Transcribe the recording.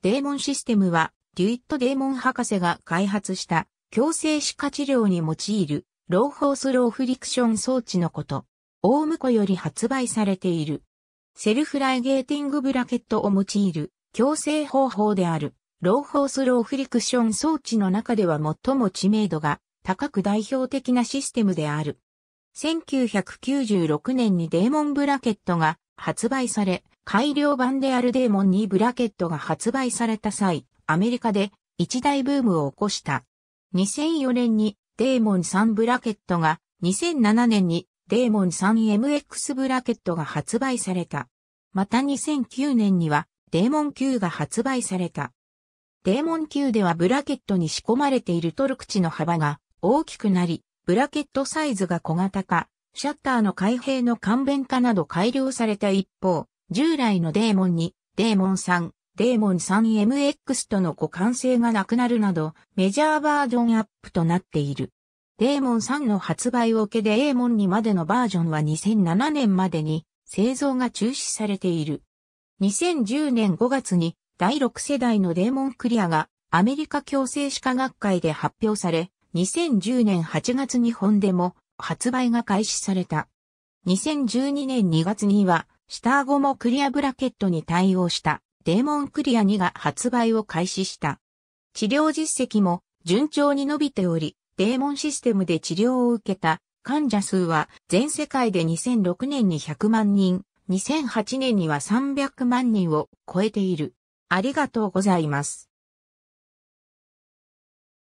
デーモンシステムは、デュイット・デーモン博士が開発した強制歯科治療に用いるローフォース・ローフリクション装置のこと。大婿より発売されている。セルフライゲーティングブラケットを用いる強制方法であるローフォース・ローフリクション装置の中では最も知名度が高く代表的なシステムである。1996年にデーモンブラケットが発売され、改良版であるデーモンにブラケットが発売された際、アメリカで一大ブームを起こした。2004年にデーモン3ブラケットが、2007年にデーモン 3MX ブラケットが発売された。また2009年にはデーモン9が発売された。デーモン9ではブラケットに仕込まれているトルクチの幅が大きくなり、ブラケットサイズが小型化、シャッターの開閉の簡便化など改良された一方、従来のデーモンに、デーモン3、デーモン 3MX との互換性がなくなるなど、メジャーバージョンアップとなっている。デーモン3の発売を受けデーモン2までのバージョンは2007年までに製造が中止されている。2010年5月に第6世代のデーモンクリアがアメリカ共生歯科学会で発表され、2010年8月日本でも発売が開始された。2012年2月には下顎もクリアブラケットに対応したデーモンクリア2が発売を開始した。治療実績も順調に伸びており、デーモンシステムで治療を受けた患者数は全世界で2006年に100万人、2008年には300万人を超えている。ありがとうございます。